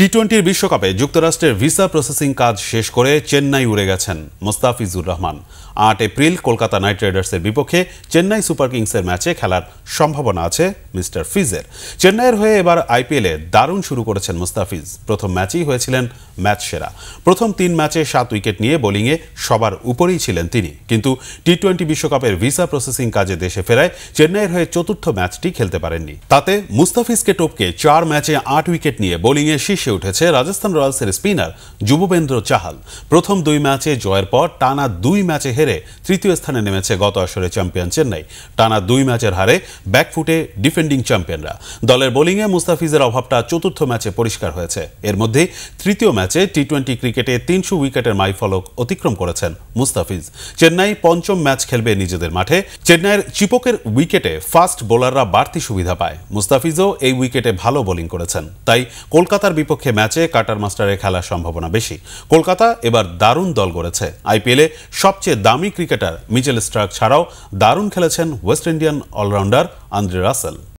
টি টোয়েন্টির বিশ্বকাপে যুক্তরাষ্ট্রের ভিসা প্রসেসিং কাজ শেষ করে চেন্নাই উড়ে গেছেন মোস্তাফিজুর রহমান আট এপ্রিল কলকাতা নাইট রাইডার্সের বিপক্ষে চেন্নাই সুপার কিংসের ম্যাচে খেলার সম্ভাবনা আছে মিস্টার ফিজের চেন্নাইয়ের হয়ে এবার আইপিএলে দারুণ শুরু করেছেন মুস্তাফিজ প্রথম ম্যাচেই হয়েছিলেন ম্যাচ সেরা প্রথম তিন ম্যাচে সাত উইকেট নিয়ে বোলিংয়ে সবার উপরেই ছিলেন তিনি কিন্তু টি টোয়েন্টি বিশ্বকাপের ভিসা প্রসেসিং কাজে দেশে ফেরায় চেন্নাইয়ের হয়ে চতুর্থ ম্যাচটি খেলতে পারেননি তাতে মুস্তাফিজকে টোপকে চার ম্যাচে আট উইকেট নিয়ে বোলিংয়ে শীর্ষ শীর্ষে উঠেছে রাজস্থান রয়্যালসের স্পিনার যুবেন্দ্র চাহাল প্রথম দুই ম্যাচে জয়ের পর টানা দুই ম্যাচে হেরে তৃতীয় স্থানে নেমেছে গত আসরে চ্যাম্পিয়ন চেন্নাই টানা দুই ম্যাচের হারে ব্যাকফুটে ডিফেন্ডিং চ্যাম্পিয়নরা দলের বোলিংয়ে মুস্তাফিজের অভাবটা চতুর্থ ম্যাচে পরিষ্কার হয়েছে এর মধ্যে তৃতীয় ম্যাচে টি টোয়েন্টি ক্রিকেটে তিনশো উইকেটের মাইফলক অতিক্রম করেছেন মুস্তাফিজ চেন্নাই পঞ্চম ম্যাচ খেলবে নিজেদের মাঠে চেন্নাইয়ের চিপকের উইকেটে ফাস্ট বোলাররা বাড়তি সুবিধা পায় মুস্তাফিজও এই উইকেটে ভালো বোলিং করেছেন তাই কলকাতার বিপক্ষে বিপক্ষে ম্যাচে কাটার মাস্টারের খেলার সম্ভাবনা বেশি কলকাতা এবার দারুণ দল গড়েছে আইপিএলে সবচেয়ে দামি ক্রিকেটার মিচেল স্ট্রাক ছাড়াও দারুণ খেলেছেন West Indian allrounder Andre Rasel